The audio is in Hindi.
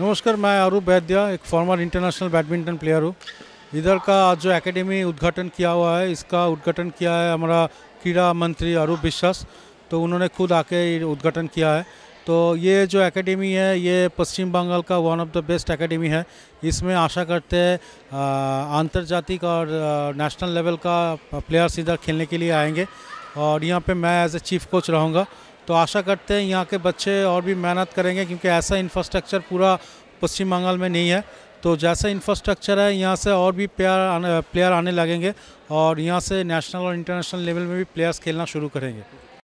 नमस्कार मैं अरूप वैद्या एक फॉर्मर इंटरनेशनल बैडमिंटन प्लेयर हूँ इधर का आज जो एकेडमी उद्घाटन किया हुआ है इसका उद्घाटन किया है हमारा क्रीड़ा मंत्री अरूप विश्वास तो उन्होंने खुद आके उद्घाटन किया है तो ये जो एकेडमी है ये पश्चिम बंगाल का one of the best academy है इसमें आशा करते हैं आंतर्जातिक और नेशनल लेवल का प्लेयर्स इधर खेलने के लिए आएंगे और यहाँ पे मैं एज ए चीफ कोच रहूँगा तो आशा करते हैं यहाँ के बच्चे और भी मेहनत करेंगे क्योंकि ऐसा इंफ्रास्ट्रक्चर पूरा पश्चिम बंगाल में नहीं है तो जैसा इंफ्रास्ट्रक्चर है यहाँ से और भी प्लेयर आने, प्लेयर आने लगेंगे और यहाँ से नेशनल और इंटरनेशनल लेवल में भी प्लेयर्स खेलना शुरू करेंगे